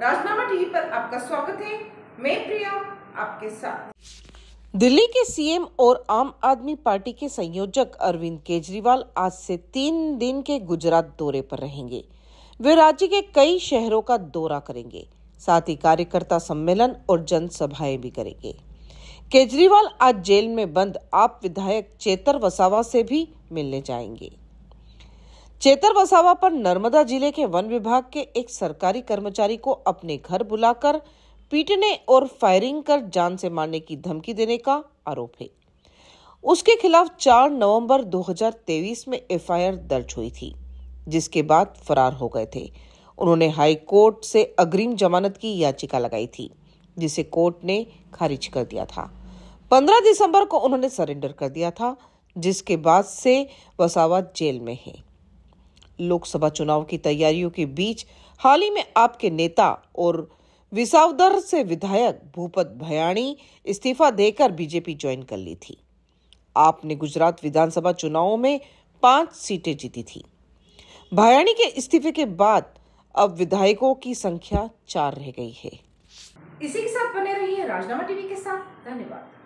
राजनामा TV पर आपका स्वागत है मैं प्रिया आपके साथ दिल्ली के सीएम और आम आदमी पार्टी के संयोजक अरविंद केजरीवाल आज से तीन दिन के गुजरात दौरे पर रहेंगे वे राज्य के कई शहरों का दौरा करेंगे साथ ही कार्यकर्ता सम्मेलन और जनसभाएं भी करेंगे केजरीवाल आज जेल में बंद आप विधायक चेतर वसावा से भी मिलने जाएंगे चेतर बसावा पर नर्मदा जिले के वन विभाग के एक सरकारी कर्मचारी को अपने घर बुलाकर पीटने और फायरिंग कर जान से मारने की धमकी देने का आरोप है उसके खिलाफ 4 नवंबर 2023 में एफआईआर दर्ज हुई थी जिसके बाद फरार हो गए थे उन्होंने हाई कोर्ट से अग्रिम जमानत की याचिका लगाई थी जिसे कोर्ट ने खारिज कर दिया था 15 दिसंबर को उन्होंने सरेंडर कर दिया था जिसके बाद से वसावा जेल में है लोकसभा चुनाव की तैयारियों के बीच हाल ही में आपके नेता और विसावदर से विधायक भूपत भयाणी इस्तीफा देकर बीजेपी ज्वाइन कर ली थी आपने गुजरात विधानसभा चुनावों में पांच सीटें जीती थी भयाणी के इस्तीफे के बाद अब विधायकों की संख्या चार रह गई है इसी के साथ बने रहिए राजनामा टीवी के साथ धन्यवाद